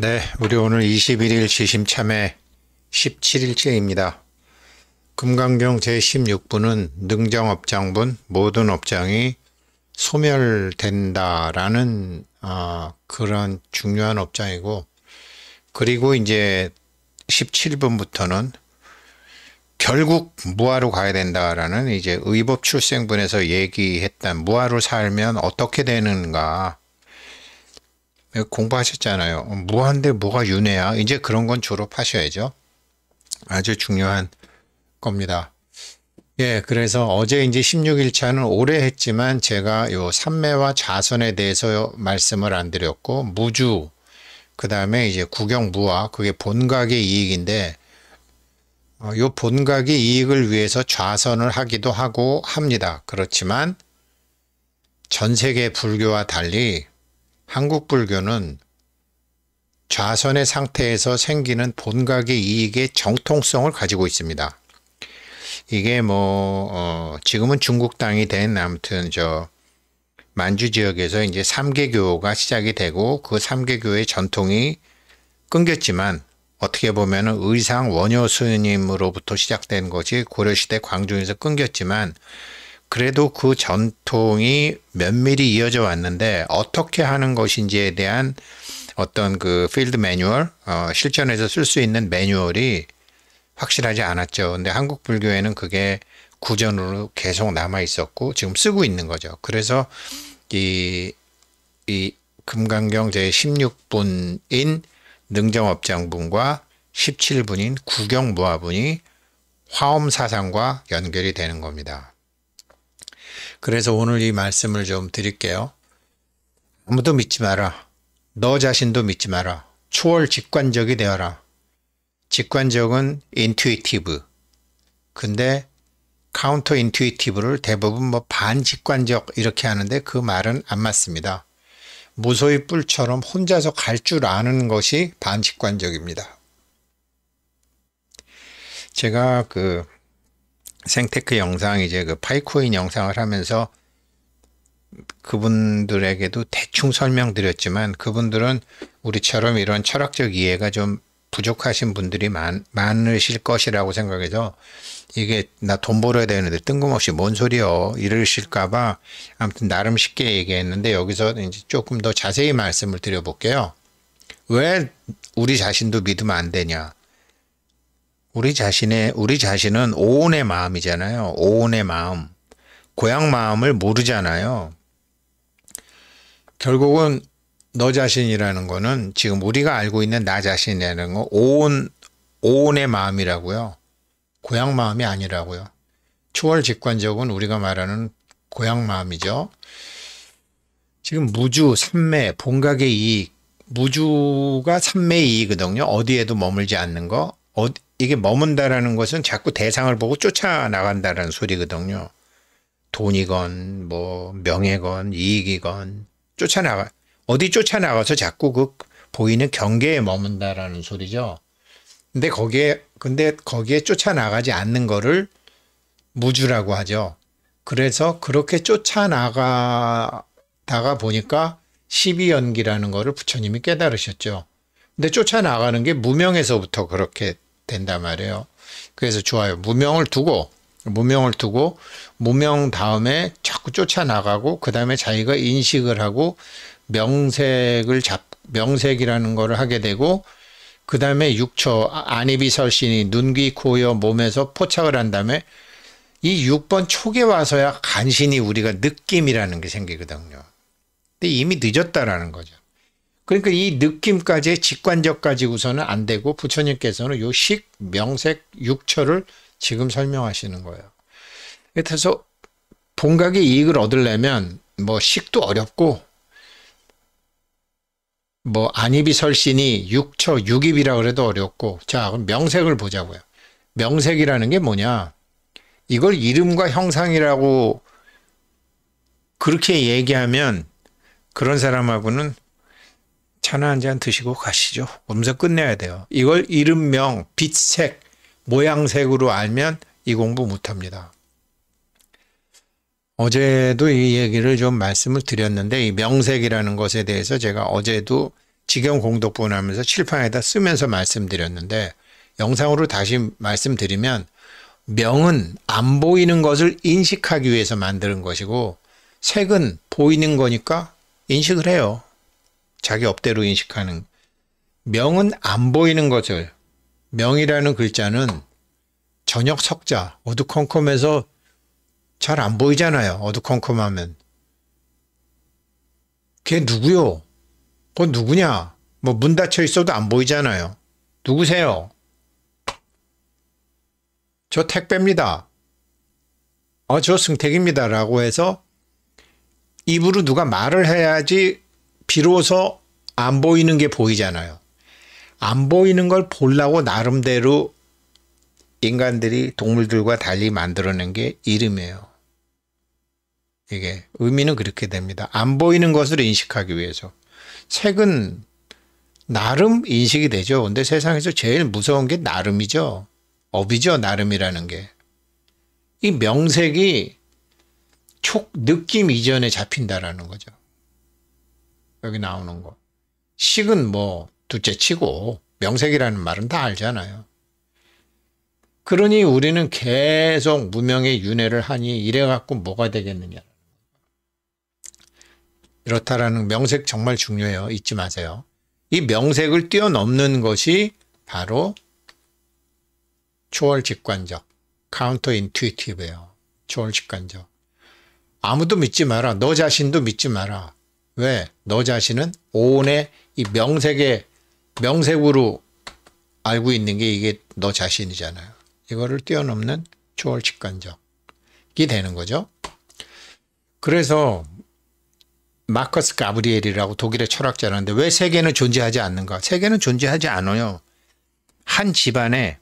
네, 우리 오늘 21일 지심 참회 17일째입니다. 금강경 제16부는 능정업장분 모든 업장이 소멸된다라는 어, 그런 중요한 업장이고 그리고 이제 17분부터는 결국 무아로 가야 된다라는 이제 의법 출생분에서 얘기했던 무아로 살면 어떻게 되는가 공부하셨잖아요. 무한대 뭐가 윤회야? 이제 그런 건 졸업하셔야죠. 아주 중요한 겁니다. 예, 그래서 어제 이제 16일차는 오래 했지만 제가 요 삼매와 자선에 대해서 말씀을 안 드렸고, 무주, 그 다음에 이제 구경무와, 그게 본각의 이익인데, 어, 요 본각의 이익을 위해서 좌선을 하기도 하고 합니다. 그렇지만 전 세계 불교와 달리 한국 불교는 좌선의 상태에서 생기는 본각의 이익의 정통성을 가지고 있습니다. 이게 뭐 어, 지금은 중국 땅이 된 아무튼 저 만주 지역에서 이제 삼계교가 시작이 되고 그 삼계교의 전통이 끊겼지만 어떻게 보면 의상 원효 스님으로부터 시작된 것이 고려시대 광종에서 끊겼지만 그래도 그 전통이 면밀히 이어져 왔는데 어떻게 하는 것인지에 대한 어떤 그 필드 매뉴얼, 어, 실전에서 쓸 수 있는 매뉴얼이 확실하지 않았죠. 근데 한국 불교에는 그게 구전으로 계속 남아 있었고 지금 쓰고 있는 거죠. 그래서 이, 이 금강경 제 16분인 능정업장분과 17분인 구경무화분이 화엄사상과 연결이 되는 겁니다. 그래서 오늘 이 말씀을 좀 드릴게요. 아무도 믿지 마라. 너 자신도 믿지 마라. 초월 직관적이 되어라. 직관적은 인튜이티브. 근데 카운터 인튜이티브를 대부분 뭐 반직관적 이렇게 하는데 그 말은 안 맞습니다. 무소의 뿔처럼 혼자서 갈 줄 아는 것이 반직관적입니다. 제가 그 생테크 영상 이제 그 파이코인 영상을 하면서 그분들에게도 대충 설명드렸지만 그분들은 우리처럼 이런 철학적 이해가 좀 부족하신 분들이 많, 많으실 것이라고 생각해서 이게 나 돈 벌어야 되는데 뜬금없이 뭔 소리여 이러실까봐 아무튼 나름 쉽게 얘기했는데 여기서 이제 조금 더 자세히 말씀을 드려볼게요. 왜 우리 자신도 믿으면 안 되냐? 우리 자신의 우리 자신은 오온의 마음이잖아요. 오온의 마음, 고향 마음을 모르잖아요. 결국은 너 자신이라는 거는 지금 우리가 알고 있는 나 자신이라는 거 오온 오온의 마음이라고요. 고향 마음이 아니라고요. 초월 직관적은 우리가 말하는 고향 마음이죠. 지금 무주, 삼매, 본각의 이익, 무주가 삼매의 이익이거든요. 어디에도 머물지 않는 거. 어디, 이게 머문다라는 것은 자꾸 대상을 보고 쫓아나간다라는 소리거든요. 돈이건 뭐 명예건 이익이건 쫓아나가 어디 쫓아나가서 자꾸 그 보이는 경계에 머문다라는 소리죠. 근데 거기에 근데 거기에 쫓아나가지 않는 거를 무주라고 하죠. 그래서 그렇게 쫓아나가다가 보니까 1 2연기라는 거를 부처님이 깨달으셨죠. 근데 쫓아나가는 게 무명에서부터 그렇게 된단 말이에요. 그래서 좋아요. 무명을 두고 무명을 두고 무명 다음에 자꾸 쫓아나가고 그 다음에 자기가 인식을 하고 명색을 잡 명색이라는 거를 하게 되고 그 다음에 육초 아, 안이비설신이 눈귀 코여 몸에서 포착을 한 다음에 이 6번 초에 기 와서야 간신히 우리가 느낌이라는 게 생기거든요. 근데 이미 늦었다라는 거죠. 그러니까 이 느낌까지 의 직관적까지우선은 안 되고 부처님께서는 요 식, 명색, 육처를 지금 설명하시는 거예요. 그래서 본각의 이익을 얻으려면 뭐 식도 어렵고 뭐 안입이 설신이 육처 육입이라 그래도 어렵고 자 그럼 명색을 보자고요. 명색이라는 게 뭐냐? 이걸 이름과 형상이라고 그렇게 얘기하면 그런 사람하고는 차나 한 잔 드시고 가시죠. 검서 끝내야 돼요. 이걸 이름명, 빛색, 모양색으로 알면 이 공부 못합니다. 어제도 이 얘기를 좀 말씀을 드렸는데 이 명색이라는 것에 대해서 제가 어제도 직영 공덕분 하면서 칠판에다 쓰면서 말씀드렸는데 영상으로 다시 말씀드리면 명은 안 보이는 것을 인식하기 위해서 만드는 것이고 색은 보이는 거니까 인식을 해요. 자기 업대로 인식하는 명은 안 보이는 것을 명이라는 글자는 저녁 석자 어두컴컴해서 잘 안 보이잖아요. 어두컴컴하면 걔 누구요? 그 누구냐? 뭐 문 닫혀 있어도 안 보이잖아요. 누구세요? 저 택배입니다. 어, 저 승택입니다. 라고 해서 입으로 누가 말을 해야지 비로소 안 보이는 게 보이잖아요. 안 보이는 걸 보려고 나름대로 인간들이 동물들과 달리 만들어낸 게 이름이에요. 이게 의미는 그렇게 됩니다. 안 보이는 것을 인식하기 위해서. 색은 나름 인식이 되죠. 근데 세상에서 제일 무서운 게 나름이죠. 업이죠. 나름이라는 게. 이 명색이 촉 느낌 이전에 잡힌다라는 거죠. 여기 나오는 거. 식은 뭐 둘째 치고 명색이라는 말은 다 알잖아요. 그러니 우리는 계속 무명의 윤회를 하니 이래갖고 뭐가 되겠느냐. 이렇다라는 명색 정말 중요해요. 잊지 마세요. 이 명색을 뛰어넘는 것이 바로 초월 직관적, 카운터 인튜이티브예요. 초월 직관적. 아무도 믿지 마라. 너 자신도 믿지 마라. 왜? 너 자신은 오온의 이명색에 명색으로 알고 있는 게 이게 너 자신이잖아요. 이거를 뛰어넘는 초월 직관적이 되는 거죠. 그래서 마커스 가브리엘이라고 독일의 철학자라는데 왜 세계는 존재하지 않는가? 세계는 존재하지 않아요. 한 집안에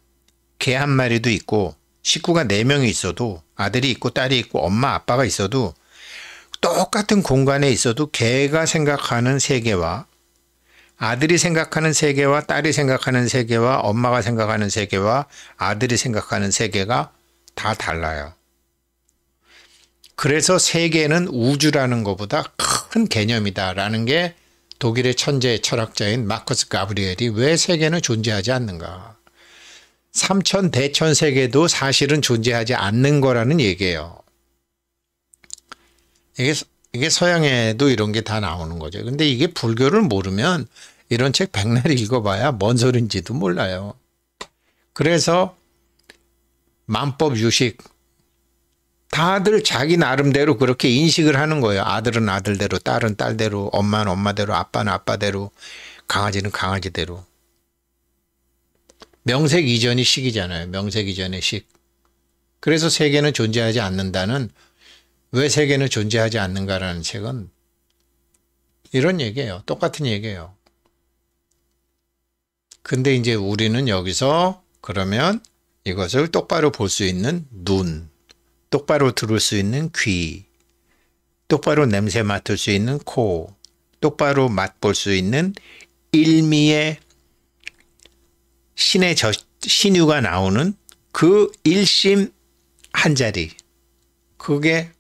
개 한 마리도 있고 식구가 4명이 있어도 아들이 있고 딸이 있고 엄마 아빠가 있어도 똑같은 공간에 있어도 개가 생각하는 세계와 아들이 생각하는 세계와 딸이 생각하는 세계와 엄마가 생각하는 세계와 아들이 생각하는 세계가 다 달라요. 그래서 세계는 우주라는 것보다 큰 개념이다라는 게 독일의 천재 철학자인 마커스 가브리엘이 왜 세계는 존재하지 않는가. 삼천 대천 세계도 사실은 존재하지 않는 거라는 얘기예요. 이게 이게 서양에도 이런 게 다 나오는 거죠. 근데 이게 불교를 모르면 이런 책 백날 읽어봐야 뭔 소린지도 몰라요. 그래서 만법 유식 다들 자기 나름대로 그렇게 인식을 하는 거예요. 아들은 아들대로, 딸은 딸대로, 엄마는 엄마대로, 아빠는 아빠대로, 강아지는 강아지대로. 명색 이전이 식이잖아요. 명색 이전의 식. 그래서 세계는 존재하지 않는다는 왜 세계는 존재하지 않는가라는 책은 이런 얘기예요. 똑같은 얘기예요. 근데 이제 우리는 여기서 그러면 이것을 똑바로 볼 수 있는 눈, 똑바로 들을 수 있는 귀, 똑바로 냄새 맡을 수 있는 코, 똑바로 맛볼 수 있는 일미의 신의 저, 신유가 나오는 그 일심 한 자리. 그게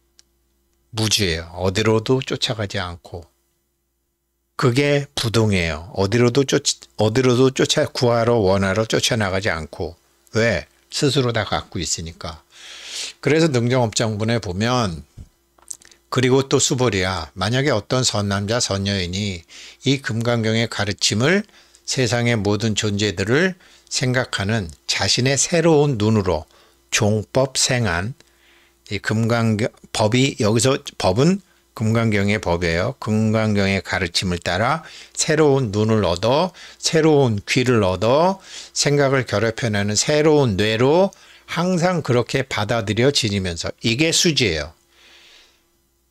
무주예요. 어디로도 쫓아가지 않고. 그게 부동이에요. 어디로도 쫓 어디로도 쫓아 구하러 원하러 쫓아나가지 않고 왜 스스로 다 갖고 있으니까. 그래서 능정업장분에 보면 그리고 또수벌이야 만약에 어떤 선남자 선녀인이 이 금강경의 가르침을 세상의 모든 존재들을 생각하는 자신의 새로운 눈으로 종법 생한 이 금강경 법이 여기서 법은 금강경의 법이에요. 금강경의 가르침을 따라 새로운 눈을 얻어 새로운 귀를 얻어 생각을 결합해내는 새로운 뇌로 항상 그렇게 받아들여 지면서 이게 수지예요.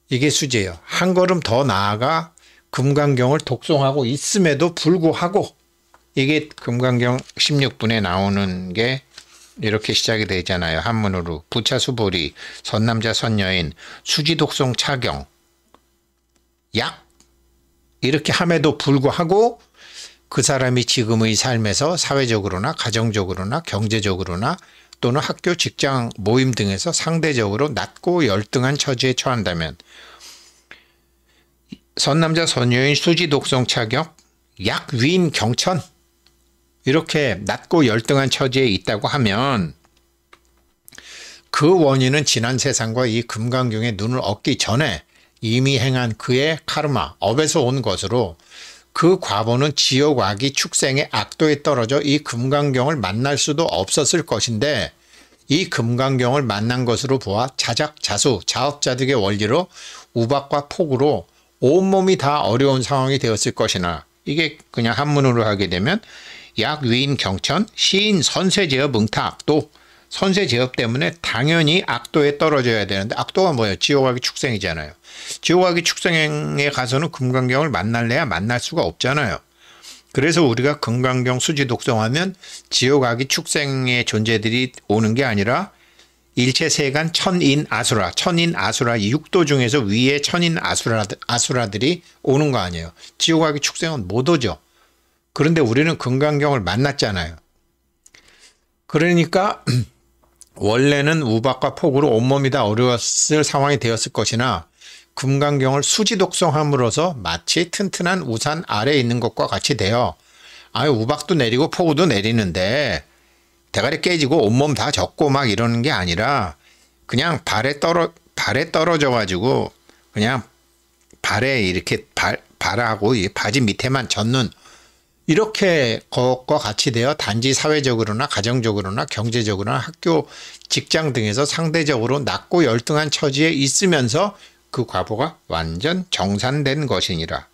이게 수지예요. 한 걸음 더 나아가 금강경을 독송하고 있음에도 불구하고 이게 금강경 16분에 나오는 게 이렇게 시작이 되잖아요. 한문으로 부차수보리, 선남자 선녀인, 수지독송 차경, 약 이렇게 함에도 불구하고 그 사람이 지금의 삶에서 사회적으로나 가정적으로나 경제적으로나 또는 학교 직장 모임 등에서 상대적으로 낮고 열등한 처지에 처한다면 선남자 선녀인 수지독성 차격 약 위인 경천 이렇게 낮고 열등한 처지에 있다고 하면 그 원인은 지난 세상과 이 금강경의 눈을 얻기 전에 이미 행한 그의 카르마, 업에서 온 것으로 그 과보는 지옥 악이 축생의 악도에 떨어져 이 금강경을 만날 수도 없었을 것인데 이 금강경을 만난 것으로 보아 자작자수, 자업자득의 원리로 우박과 폭으로 온몸이 다 어려운 상황이 되었을 것이나 이게 그냥 한문으로 하게 되면 약위인 경천, 시인 선세제업 응타악도 선세제업 때문에 당연히 악도에 떨어져야 되는데 악도가 뭐예요? 지옥하기 축생이잖아요. 지옥하기 축생에 가서는 금강경을 만날래야 만날 수가 없잖아요. 그래서 우리가 금강경 수지 독성하면 지옥하기 축생의 존재들이 오는 게 아니라 일체 세간 천인 아수라, 천인 아수라 육도 중에서 위에 천인 아수라 아수라들이 오는 거 아니에요. 지옥하기 축생은 못 오죠. 그런데 우리는 금강경을 만났잖아요. 그러니까 원래는 우박과 폭우로 온몸이 다 어려웠을 상황이 되었을 것이나 금강경을 수지독성함으로써 마치 튼튼한 우산 아래에 있는 것과 같이 되어 아유 우박도 내리고 폭우도 내리는데 대가리 깨지고 온몸 다 젖고 막 이러는 게 아니라 그냥 발에 떨어 발에 떨어져 가지고 그냥 발에 이렇게 발 발하고 바지 밑에만 젖는 이렇게 것과 같이 되어 단지 사회적으로나 가정적으로나 경제적으로나 학교 직장 등에서 상대적으로 낮고 열등한 처지에 있으면서 그 과보가 완전 정산된 것이니라.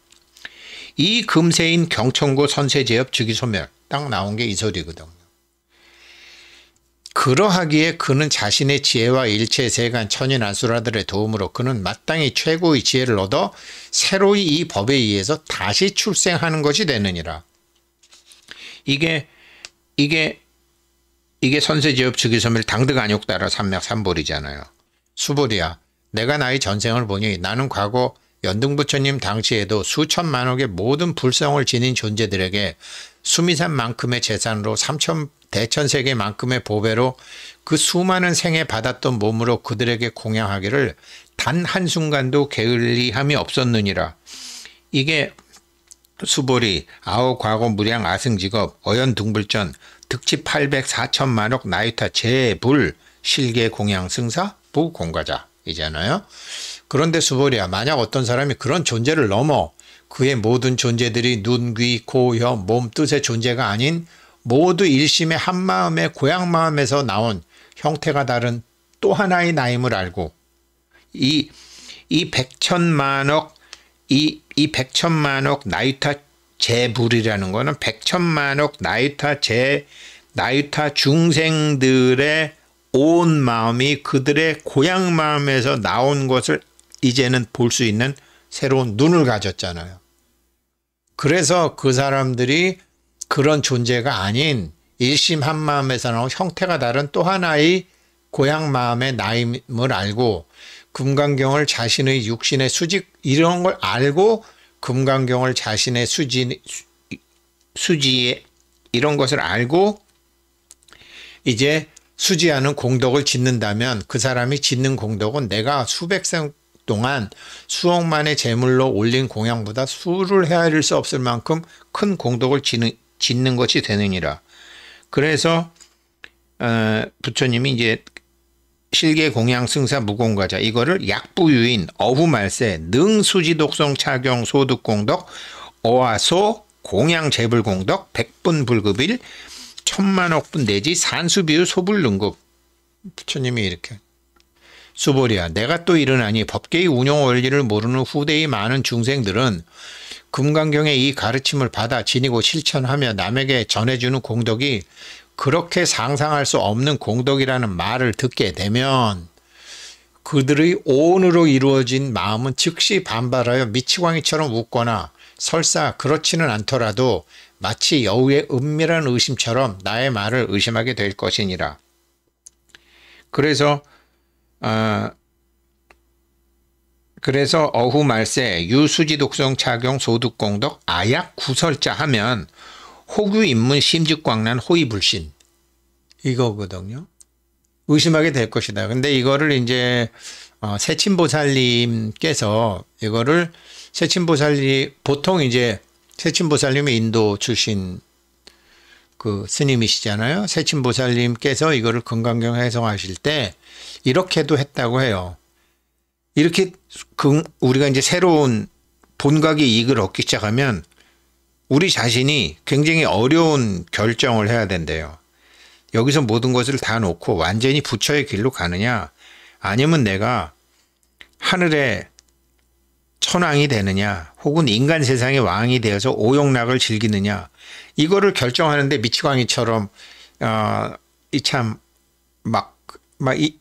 이 금세인 경청고 선세제업 즉위소멸 딱 나온 게 이 소리거든요. 그러하기에 그는 자신의 지혜와 일체 세간 천인 안수라들의 도움으로 그는 마땅히 최고의 지혜를 얻어 새로이 이 법에 의해서 다시 출생하는 것이 되느니라. 이게 이게 이게 선세지엽 즉위섬일 당득 안욕따라 삼맥삼볼이잖아요 수볼이야. 내가 나의 전생을 보니 나는 과거 연등부처님 당시에도 수천만억의 모든 불성을 지닌 존재들에게 수미산만큼의 재산으로 삼천 대천세계만큼의 보배로 그 수많은 생에 받았던 몸으로 그들에게 공양하기를 단 한순간도 게을리함이 없었느니라. 이게 수보리, 아오과거 무량 아승직업, 어연둥불전, 득치 804천만억 나유타 재불, 실계 공양 승사, 부공과자. 이잖아요. 그런데 수보리야, 만약 어떤 사람이 그런 존재를 넘어 그의 모든 존재들이 눈, 귀, 코, 혀, 몸, 뜻의 존재가 아닌 모두 일심의 한마음의 고향마음에서 나온 형태가 다른 또 하나의 나임을 알고 이, 이 백천만억 이, 이 100천만억 나이타 재불이라는 거는 100천만억 나이타 재, 나이타 중생들의 온 마음이 그들의 고향 마음에서 나온 것을 이제는 볼 수 있는 새로운 눈을 가졌잖아요. 그래서 그 사람들이 그런 존재가 아닌 일심 한 마음에서 나온 형태가 다른 또 하나의 고향 마음의 나임을 알고 금강경을 자신의 육신의 수직 이런 걸 알고 금강경을 자신의 수지 수지에 이런 것을 알고 이제 수지하는 공덕을 짓는다면 그 사람이 짓는 공덕은 내가 수백 생 동안 수억만의 재물로 올린 공양보다 수를 헤아릴 수 없을 만큼 큰 공덕을 짓는, 짓는 것이 되느니라. 그래서 어, 부처님이 이제 실계 공양 승사 무공과자 이거를 약부유인 어부말세 능수지독성 착용 소득공덕 어화소 공양 재불공덕 백분 불급일 천만억분 내지 산수비유 소불능급 부처님이 이렇게 수보리야 내가 또 일어나니 법계의 운용 원리를 모르는 후대의 많은 중생들은 금강경의 이 가르침을 받아 지니고 실천하며 남에게 전해주는 공덕이 그렇게 상상할 수 없는 공덕이라는 말을 듣게 되면 그들의 온으로 이루어진 마음은 즉시 반발하여 미치광이처럼 웃거나 설사 그렇지는 않더라도 마치 여우의 은밀한 의심처럼 나의 말을 의심하게 될 것이니라. 그래서 어, 그래서 어후 말세 유수지 독성 착용 소득 공덕 아약 구설자 하면 호구인문 심직광란 호의불신 이거거든요. 의심하게 될 것이다. 근데 이거를 이제 어, 세친보살님께서 이거를 세친보살님 보통 이제 세친보살님의 인도 출신 그 스님이시잖아요. 세친보살님께서 이거를 건강경 해석하실 때 이렇게도 했다고 해요. 이렇게 그 우리가 이제 새로운 본각의 이익을 얻기 시작하면 우리 자신이 굉장히 어려운 결정을 해야 된대요. 여기서 모든 것을 다 놓고 완전히 부처의 길로 가느냐, 아니면 내가 하늘의 천왕이 되느냐, 혹은 인간 세상의 왕이 되어서 오욕락을 즐기느냐, 이거를 결정하는데 미치광이처럼, 어, 이 참, 막, 막, 이,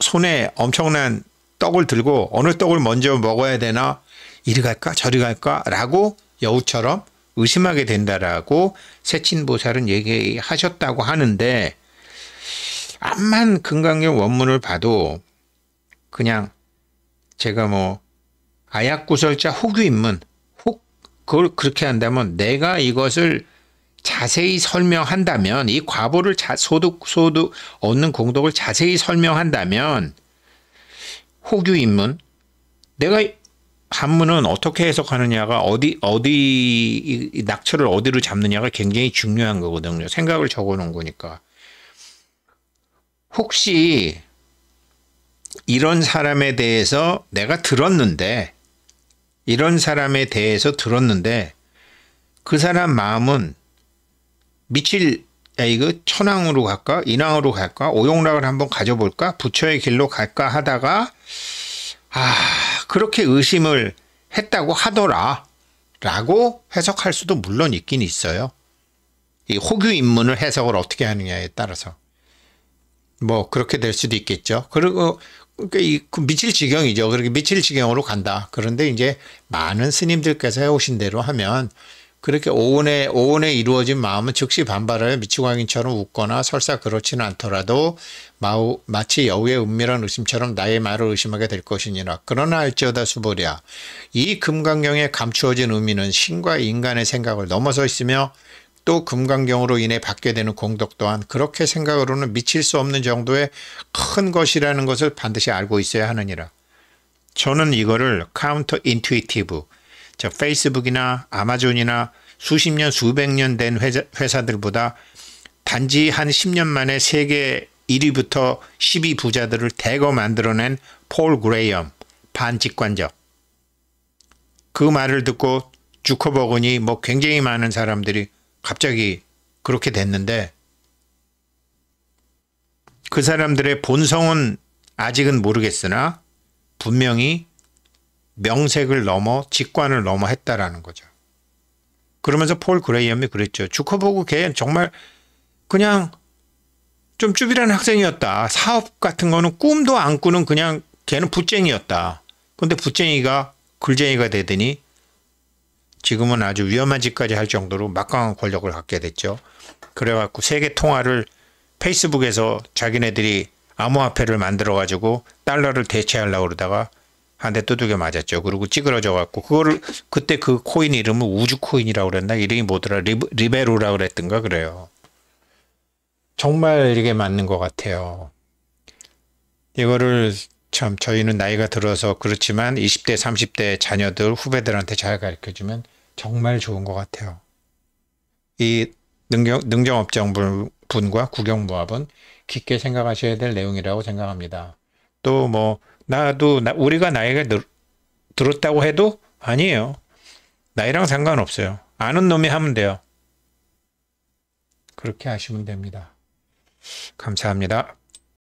손에 엄청난 떡을 들고 어느 떡을 먼저 먹어야 되나, 이리 갈까, 저리 갈까, 라고 여우처럼 의심하게 된다라고 세친보살은 얘기하셨다고 하는데 암만 금강경 원문을 봐도 그냥 제가 뭐 아약구설자 혹유인문 혹 그걸 그렇게 한다면 내가 이것을 자세히 설명한다면 이 과보를 자, 소득 소득 얻는 공덕을 자세히 설명한다면 호규 인문 내가 한문은 어떻게 해석하느냐가 어디 어디 낙처를 어디로 잡느냐가 굉장히 중요한 거거든요. 생각을 적어놓은 거니까. 혹시 이런 사람에 대해서 내가 들었는데 이런 사람에 대해서 들었는데 그 사람 마음은 미칠 야이그 천황으로 갈까 인왕으로 갈까 오용락을 한번 가져볼까 부처의 길로 갈까 하다가 아 그렇게 의심을 했다고 하더라. 라고 해석할 수도 물론 있긴 있어요. 이 호규 입문을 해석을 어떻게 하느냐에 따라서. 뭐, 그렇게 될 수도 있겠죠. 그리고, 그니까이 그 미칠 지경이죠. 그렇게 미칠 지경으로 간다. 그런데 이제 많은 스님들께서 해오신 대로 하면 그렇게 오온에 오온에 이루어진 마음은 즉시 반발하여 미치광인처럼 웃거나 설사 그렇지는 않더라도 마치 여우의 은밀한 의심처럼 나의 말을 의심하게 될 것이니라. 그러나 알지어다 수보리야이 금강경에 감추어진 의미는 신과 인간의 생각을 넘어서 있으며 또 금강경으로 인해 받게 되는 공덕 또한 그렇게 생각으로는 미칠 수 없는 정도의 큰 것이라는 것을 반드시 알고 있어야 하느니라. 저는 이거를 카운터 인투이티브, 저 페이스북이나 아마존이나 수십 년, 수백 년 된 회사들보다 단지 한 10년 만에 세계 1위부터 10위 부자들을 대거 만들어낸 폴 그레이엄 반직관적. 그 말을 듣고 주커버그니 뭐 굉장히 많은 사람들이 갑자기 그렇게 됐는데 그 사람들의 본성은 아직은 모르겠으나 분명히 명색을 넘어 직관을 넘어 했다라는 거죠. 그러면서 폴 그레이엄이 그랬죠. 주커버그 걔 정말 그냥 좀 쭈비란 학생이었다. 사업 같은 거는 꿈도 안 꾸는 그냥 걔는 부쟁이였다. 근데 부쟁이가 글쟁이가 되더니 지금은 아주 위험한 짓까지 할 정도로 막강한 권력을 갖게 됐죠. 그래갖고 세계 통화를 페이스북에서 자기네들이 암호화폐를 만들어가지고 달러를 대체하려고 그러다가 한대 두들겨 맞았죠. 그리고 찌그러져갖고 그거를 그때 그 코인 이름은 우주 코인이라고 그랬나 이름이 뭐더라 리베로라 그랬던가 그래요. 정말 이게 맞는 것 같아요. 이거를 참 저희는 나이가 들어서 그렇지만 20대, 30대 자녀들, 후배들한테 잘 가르쳐주면 정말 좋은 것 같아요. 이 능경, 능정업장 분과 국영무합은 깊게 생각하셔야 될 내용이라고 생각합니다. 또 뭐 나도 나, 우리가 나이가 늘, 들었다고 해도 아니에요. 나이랑 상관없어요. 아는 놈이 하면 돼요. 그렇게 하시면 됩니다. 감사합니다.